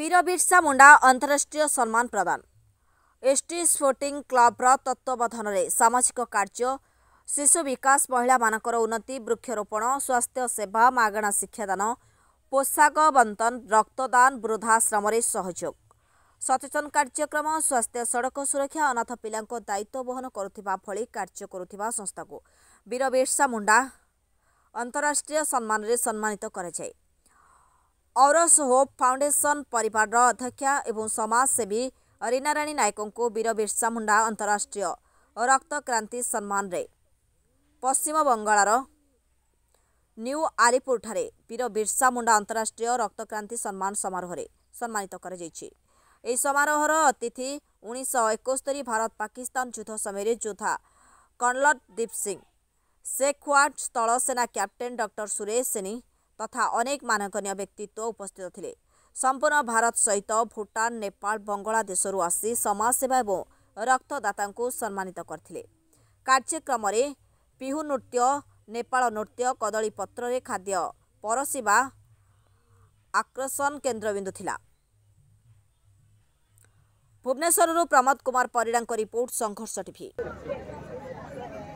ପିର ବିର୍ସା ମୁଣ୍ଡା ଅନ୍ତରାଷ୍ଟ୍ରୀୟ ସମ୍ମାନ ପ୍ରଦାନ ଏସ୍ଟି ସ୍ପୋର୍ଟିଂ କ୍ଲବ୍ର ତତ୍ତ୍ୱାବଧାନରେ ସାମାଜିକ କାର୍ଯ୍ୟ ଶିଶୁ ବିକାଶ ମହିଳାମାନଙ୍କର ଉନ୍ନତି ବୃକ୍ଷରୋପଣ ସ୍ୱାସ୍ଥ୍ୟ ସେବା ମାଗଣା ଶିକ୍ଷାଦାନ ପୋଷାକ ବନ୍ଧନ ରକ୍ତଦାନ ବୃଦ୍ଧାଶ୍ରମରେ ସହଯୋଗ ସଚେତନ କାର୍ଯ୍ୟକ୍ରମ ସ୍ୱାସ୍ଥ୍ୟ ସଡ଼କ ସୁରକ୍ଷା ଅନାଥ ପିଲାଙ୍କ ଦାୟିତ୍ୱ ବହନ କରୁଥିବା ଭଳି କାର୍ଯ୍ୟ କରୁଥିବା ସଂସ୍ଥାକୁ ବୀର ବିର୍ସା ମୁଣ୍ଡା ଅନ୍ତରାଷ୍ଟ୍ରୀୟ ସମ୍ମାନରେ ସମ୍ମାନିତ କରାଯାଏ औरस होप फाउन्डेसन परिवार अध्यक्षा ए समसेवी रिनाराणी नायकु वीर विर्सामुण्डा रक्त क्रांति सम्मान रे पश्चिम बङ्गाल न्यू आलिपुर वीर बिरसा मुंडा विर्सामुण्डा रक्त क्रांति सम्मान समारोहे सम्मानित गरिहर अतिथि उन्स एकस्तरी भारत पाकिस्तान युद्ध समय जोद्धा दीप सिंह स्थल सेना क्यापटेन डक्टर सुरेश सेनी ତଥା ଅନେକ ମାନଙ୍କନୀୟ ବ୍ୟକ୍ତିତ୍ୱ ଉପସ୍ଥିତ ଥିଲେ ସମ୍ପୂର୍ଣ୍ଣ ଭାରତ ସହିତ ଭୁଟାନ ନେପାଳ ବଙ୍ଗଳାଦେଶରୁ ଆସି ସମାଜସେବା ଏବଂ ରକ୍ତଦାତାଙ୍କୁ ସମ୍ମାନିତ କରିଥିଲେ କାର୍ଯ୍ୟକ୍ରମରେ ପିହୁ ନୃତ୍ୟ ନେପାଳ ନୃତ୍ୟ କଦଳୀ ପତ୍ରରେ ଖାଦ୍ୟ ପରଶିବା ଆକର୍ଷଣ କେନ୍ଦ୍ରବିନ୍ଦୁ ଥିଲା ଭୁବନେଶ୍ୱରରୁ ପ୍ରମୋଦ କୁମାର ପରିଡ଼ାଙ୍କ ରିପୋର୍ଟ ସଂଘର୍ଷ ଟିଭି